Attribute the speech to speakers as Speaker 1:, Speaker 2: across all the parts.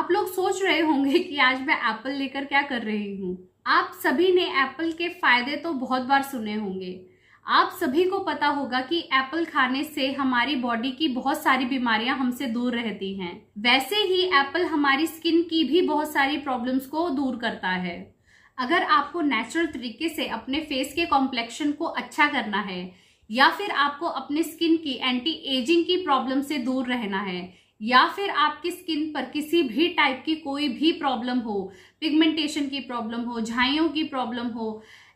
Speaker 1: आप लोग सोच रहे होंगे कि आज मैं एप्पल लेकर क्या कर रही हूँ आप सभी ने एप्पल के फायदे तो बहुत बार सुने होंगे आप सभी को पता होगा कि एप्पल खाने से हमारी बॉडी की बहुत सारी बीमारियां हमसे दूर रहती हैं वैसे ही एप्पल हमारी स्किन की भी बहुत सारी प्रॉब्लम्स को दूर करता है अगर आपको नेचुरल तरीके से अपने फेस के कॉम्प्लेक्शन को अच्छा करना है या फिर आपको अपने स्किन की एंटी एजिंग की प्रॉब्लम से दूर रहना है या फिर आपकी स्किन पर किसी भी टाइप की कोई भी प्रॉब्लम हो पिगमेंटेशन की प्रॉब्लम हो झाइयों की प्रॉब्लम हो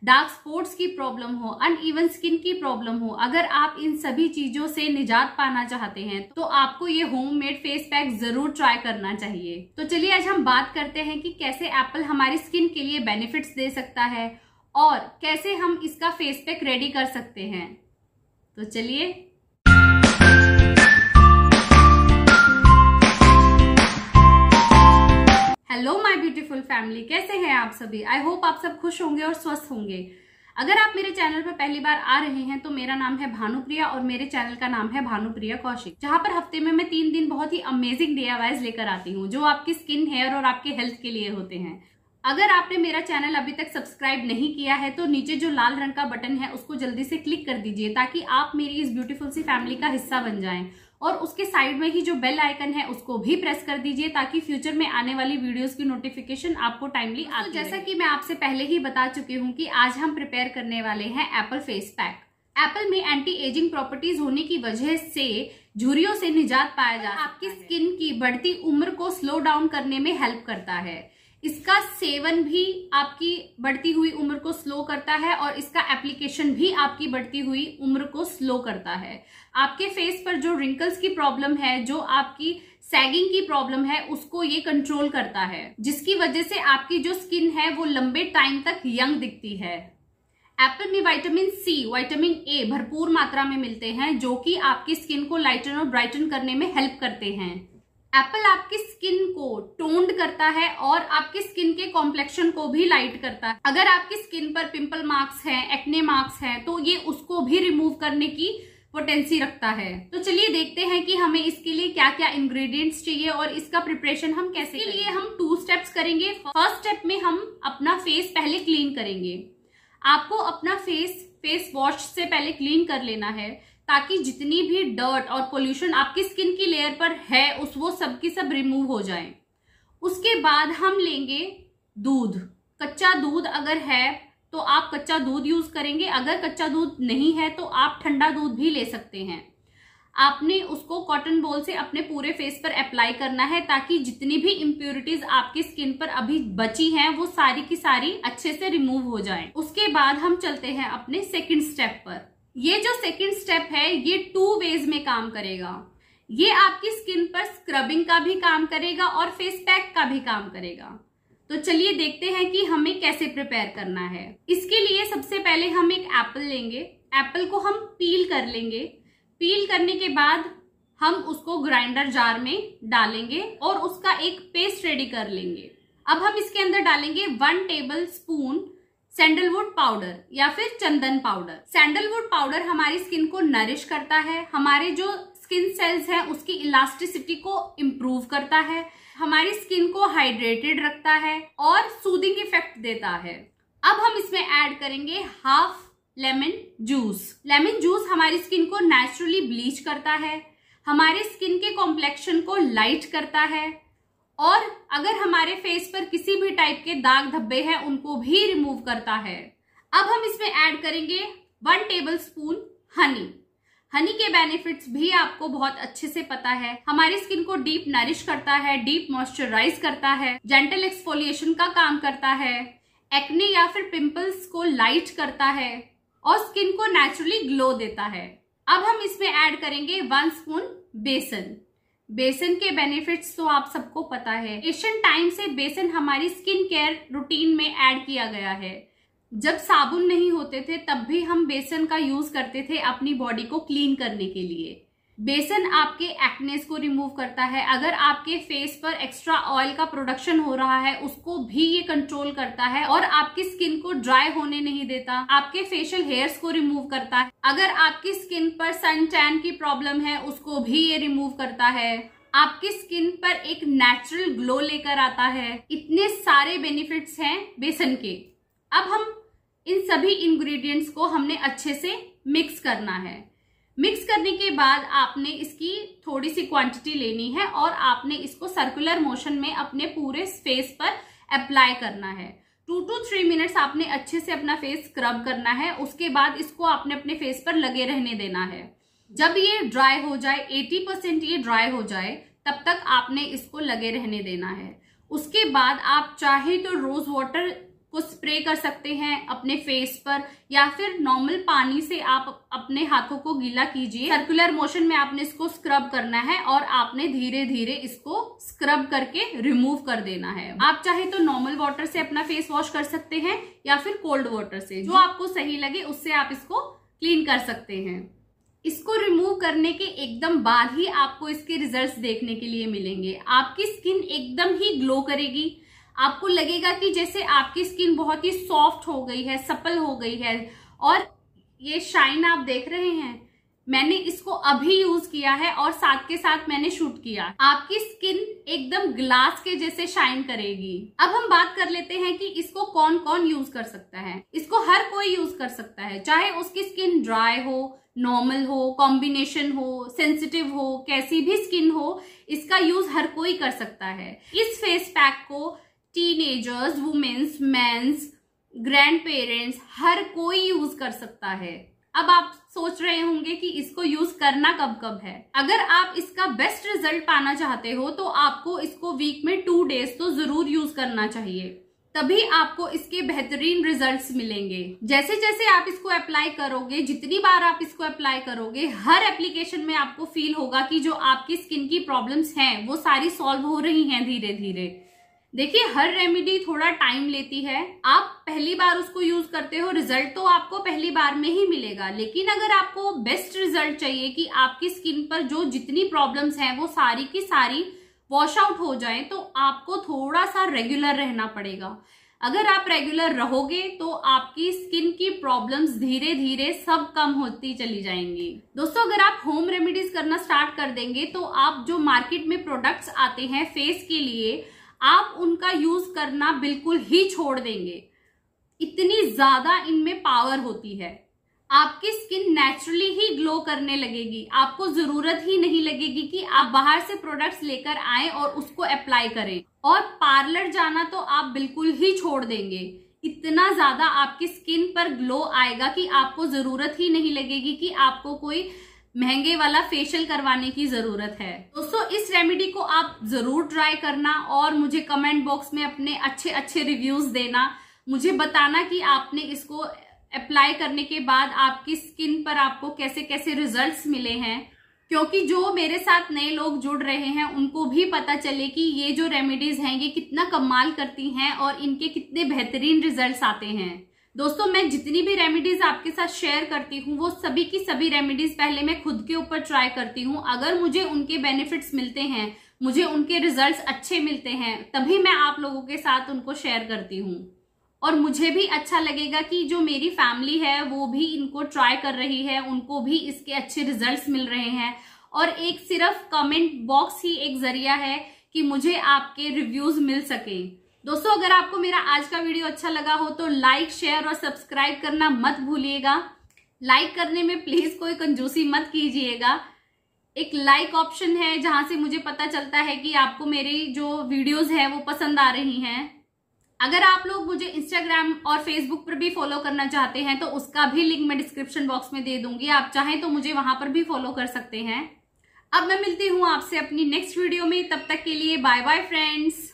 Speaker 1: डार्क स्पॉट्स की प्रॉब्लम हो अनइवन स्किन की प्रॉब्लम हो अगर आप इन सभी चीजों से निजात पाना चाहते हैं तो आपको ये होममेड फेस पैक जरूर ट्राई करना चाहिए तो चलिए आज हम बात करते हैं कि कैसे एप्पल हमारी स्किन के लिए बेनिफिट्स दे सकता है और कैसे हम इसका फेस पैक रेडी कर सकते हैं तो चलिए हेलो माय ब्यूटीफुल फैमिली कैसे हैं आप सभी आई होप आप सब खुश होंगे और स्वस्थ होंगे अगर आप मेरे चैनल पर पहली बार आ रहे हैं तो मेरा नाम है भानुप्रिया और मेरे चैनल का नाम है भानुप्रिया कौशिक जहां पर हफ्ते में मैं तीन दिन बहुत ही अमेजिंग डे आवाइज लेकर आती हूँ जो आपकी स्किन हेयर और आपके हेल्थ के लिए होते हैं अगर आपने मेरा चैनल अभी तक सब्सक्राइब नहीं किया है तो नीचे जो लाल रंग का बटन है उसको जल्दी से क्लिक कर दीजिए ताकि आप मेरी इस ब्यूटीफुल सी फैमिली का हिस्सा बन जाएं और उसके साइड में ही जो बेल आइकन है उसको भी प्रेस कर दीजिए ताकि फ्यूचर में आने वाली वीडियोस की नोटिफिकेशन आपको टाइमली तो आती तो जैसा कि मैं आपसे पहले ही बता चुकी हूँ कि आज हम प्रिपेयर करने वाले हैं एप्पल फेस पैक एप्पल में एंटी एजिंग प्रॉपर्टीज होने की वजह से झुरियों से निजात पाया जाता है आपकी स्किन की बढ़ती उम्र को स्लो डाउन करने में हेल्प करता है इसका सेवन भी आपकी बढ़ती हुई उम्र को स्लो करता है और इसका एप्लीकेशन भी आपकी बढ़ती हुई उम्र को स्लो करता है आपके फेस पर जो रिंकल्स की प्रॉब्लम है जो आपकी सैगिंग की प्रॉब्लम है उसको ये कंट्रोल करता है जिसकी वजह से आपकी जो स्किन है वो लंबे टाइम तक यंग दिखती है एप्पल में विटामिन सी विटामिन ए भरपूर मात्रा में मिलते हैं जो कि आपकी स्किन को लाइटन और ब्राइटन करने में हेल्प करते हैं एप्पल आपकी स्किन को टोन्ड करता है और आपकी स्किन के कॉम्प्लेक्शन को भी लाइट करता है अगर आपकी स्किन पर पिंपल मार्क्स हैं एक्ने मार्क्स हैं तो ये उसको भी रिमूव करने की पोटेंसी रखता है तो चलिए देखते हैं कि हमें इसके लिए क्या क्या इंग्रेडिएंट्स चाहिए और इसका प्रिपरेशन हम कैसे इसके लिए हम टू स्टेप्स करेंगे फर्स्ट स्टेप में हम अपना फेस पहले क्लीन करेंगे आपको अपना फेस फेस वॉश से पहले क्लीन कर लेना है ताकि जितनी भी डर्ट और पोल्यूशन आपकी स्किन की लेयर पर है उस वो सब की सब रिमूव हो जाए उसके बाद हम लेंगे दूध कच्चा दूध अगर है तो आप कच्चा दूध यूज करेंगे अगर कच्चा दूध नहीं है तो आप ठंडा दूध भी ले सकते हैं आपने उसको कॉटन बॉल से अपने पूरे फेस पर अप्लाई करना है ताकि जितनी भी इम्प्योरिटीज आपकी स्किन पर अभी बची हैं वो सारी की सारी अच्छे से रिमूव हो जाए उसके बाद हम चलते हैं अपने सेकंड स्टेप पर ये जो सेकेंड स्टेप है ये टू वेज में काम करेगा ये आपकी स्किन पर स्क्रबिंग का भी काम करेगा और फेस पैक का भी काम करेगा तो चलिए देखते हैं कि हमें कैसे प्रिपेयर करना है इसके लिए सबसे पहले हम एक एप्पल लेंगे एप्पल को हम पील कर लेंगे पील करने के बाद हम उसको ग्राइंडर जार में डालेंगे और उसका एक पेस्ट रेडी कर लेंगे अब हम इसके अंदर डालेंगे one tablespoon sandalwood powder या फिर चंदन पाउडर सैंडलवुड पाउडर हमारी स्किन को नरिश करता है हमारे जो स्किन सेल्स हैं उसकी इलास्टिसिटी को इम्प्रूव करता है हमारी स्किन को हाइड्रेटेड रखता है और सूदिंग इफेक्ट देता है अब हम इसमें ऐड करेंगे half lemon juice lemon juice हमारी स्किन को नेचुरली ब्लीच करता है हमारे स्किन के कॉम्प्लेक्शन को लाइट करता है और अगर हमारे फेस पर किसी भी टाइप के दाग धब्बे हैं उनको भी रिमूव करता है अब हम इसमें ऐड करेंगे one tablespoon honey honey के बेनिफिट्स भी आपको बहुत अच्छे से पता है हमारी स्किन को डीप नरिश करता है डीप मॉइस्चराइज करता है जेंटल एक्सफोलिएशन का काम करता है एक्ने या फिर पिंपल्स को लाइट करता है और स्किन को नेचुरली ग्लो देता है अब हम इसमें ऐड करेंगे वन स्पून बेसन बेसन के बेनिफिट्स तो आप सबको पता है एशियन टाइम से बेसन हमारी स्किन केयर रूटीन में ऐड किया गया है जब साबुन नहीं होते थे तब भी हम बेसन का यूज करते थे अपनी बॉडी को क्लीन करने के लिए बेसन आपके एक्नेस को रिमूव करता है अगर आपके फेस पर एक्स्ट्रा ऑयल का प्रोडक्शन हो रहा है उसको भी ये कंट्रोल करता है और आपकी स्किन को ड्राई होने नहीं देता आपके फेशियल हेयर्स को रिमूव करता है अगर आपकी स्किन पर सन टैन की प्रॉब्लम है उसको भी ये रिमूव करता है आपकी स्किन पर एक नेचुरल ग्लो लेकर आता है इतने सारे बेनिफिट्स हैं बेसन के अब हम इन सभी इंग्रेडिएंट्स को हमने अच्छे से मिक्स करना है मिक्स करने के बाद आपने इसकी थोड़ी सी क्वांटिटी लेनी है और आपने इसको सर्कुलर मोशन में अपने पूरे फेस पर अप्लाई करना है टू टू थ्री मिनट्स आपने अच्छे से अपना फेस स्क्रब करना है उसके बाद इसको आपने अपने फेस पर लगे रहने देना है जब ये ड्राई हो जाए 80 परसेंट ये ड्राई हो जाए तब तक आपने इसको लगे रहने देना है उसके बाद आप चाहे तो रोज वाटर को स्प्रे कर सकते हैं अपने फेस पर या फिर नॉर्मल पानी से आप अपने हाथों को गीला कीजिए सर्कुलर मोशन में आपने इसको स्क्रब करना है और आपने धीरे धीरे इसको स्क्रब करके रिमूव कर देना है आप चाहे तो नॉर्मल वाटर से अपना फेस वॉश कर सकते हैं या फिर कोल्ड वाटर से जो आपको सही लगे उससे आप इसको क्लीन कर सकते हैं इसको रिमूव करने के एकदम बाद ही आपको इसके रिजल्ट्स देखने के लिए मिलेंगे आपकी स्किन एकदम ही ग्लो करेगी आपको लगेगा कि जैसे आपकी स्किन बहुत ही सॉफ्ट हो गई है सपल हो गई है और ये शाइन आप देख रहे हैं मैंने इसको अभी यूज किया है और साथ के साथ मैंने शूट किया आपकी स्किन एकदम ग्लास के जैसे शाइन करेगी अब हम बात कर लेते हैं कि इसको कौन कौन यूज कर सकता है इसको हर कोई यूज कर सकता है चाहे उसकी स्किन ड्राई हो नॉर्मल हो कॉम्बिनेशन हो सेंसिटिव हो कैसी भी स्किन हो इसका यूज हर कोई कर सकता है इस फेस पैक को teenagers womens mans grandparents हर कोई यूज कर सकता है अब आप सोच रहे होंगे कि इसको यूज करना कब कब है अगर आप इसका बेस्ट रिजल्ट पाना चाहते हो तो आपको इसको वीक में टू डेज तो जरूर यूज करना चाहिए तभी आपको इसके बेहतरीन रिजल्ट्स मिलेंगे जैसे जैसे आप इसको अप्लाई करोगे जितनी बार आप इसको अप्लाई करोगे हर एप्लीकेशन में आपको फील होगा कि जो आपकी स्किन की प्रॉब्लम्स हैं वो सारी सॉल्व हो रही हैं धीरे धीरे देखिए हर रेमेडी थोड़ा टाइम लेती है आप पहली बार उसको यूज करते हो रिजल्ट तो आपको पहली बार में ही मिलेगा लेकिन अगर आपको बेस्ट रिजल्ट चाहिए कि आपकी स्किन पर जो जितनी प्रॉब्लम्स हैं वो सारी की सारी वॉश आउट हो जाए तो आपको थोड़ा सा रेगुलर रहना पड़ेगा अगर आप रेगुलर रहोगे तो आपकी स्किन की प्रॉब्लम्स धीरे धीरे सब कम होती चली जाएंगी दोस्तों अगर आप होम रेमेडीज करना स्टार्ट कर देंगे तो आप जो मार्केट में प्रोडक्ट्स आते हैं फेस के लिए आप उनका यूज करना बिल्कुल ही छोड़ देंगे इतनी ज्यादा इनमें पावर होती है आपकी स्किन नेचुरली ही ग्लो करने लगेगी आपको जरूरत ही नहीं लगेगी कि आप बाहर से प्रोडक्ट्स लेकर आए और उसको अप्लाई करें और पार्लर जाना तो आप बिल्कुल ही छोड़ देंगे इतना ज्यादा आपकी स्किन पर ग्लो आएगा कि आपको जरूरत ही नहीं लगेगी कि आपको कोई महंगे वाला फेशियल करवाने की जरूरत है दोस्तों इस रेमेडी को आप जरूर ट्राई करना और मुझे कमेंट बॉक्स में अपने अच्छे अच्छे रिव्यूज देना मुझे बताना कि आपने इसको अप्लाई करने के बाद आपकी स्किन पर आपको कैसे कैसे रिजल्ट्स मिले हैं क्योंकि जो मेरे साथ नए लोग जुड़ रहे हैं उनको भी पता चले कि ये जो रेमेडीज हैं ये कितना कमाल करती हैं और इनके कितने बेहतरीन रिजल्ट्स आते हैं दोस्तों मैं जितनी भी रेमेडीज आपके साथ शेयर करती हूँ वो सभी की सभी रेमेडीज पहले मैं खुद के ऊपर ट्राई करती हूँ अगर मुझे उनके बेनिफिट्स मिलते हैं मुझे उनके रिजल्ट्स अच्छे मिलते हैं तभी मैं आप लोगों के साथ उनको शेयर करती हूँ और मुझे भी अच्छा लगेगा कि जो मेरी फैमिली है वो भी इनको ट्राई कर रही है उनको भी इसके अच्छे रिजल्ट मिल रहे हैं और एक सिर्फ कमेंट बॉक्स ही एक जरिया है कि मुझे आपके रिव्यूज मिल सकें दोस्तों अगर आपको मेरा आज का वीडियो अच्छा लगा हो तो लाइक शेयर और सब्सक्राइब करना मत भूलिएगा लाइक करने में प्लीज कोई कंजूसी मत कीजिएगा एक लाइक ऑप्शन है जहां से मुझे पता चलता है कि आपको मेरी जो वीडियोस हैं वो पसंद आ रही हैं अगर आप लोग मुझे इंस्टाग्राम और फेसबुक पर भी फॉलो करना चाहते हैं तो उसका भी लिंक मैं डिस्क्रिप्शन बॉक्स में दे दूंगी आप चाहें तो मुझे वहां पर भी फॉलो कर सकते हैं अब मैं मिलती हूं आपसे अपनी नेक्स्ट वीडियो में तब तक के लिए बाय बाय फ्रेंड्स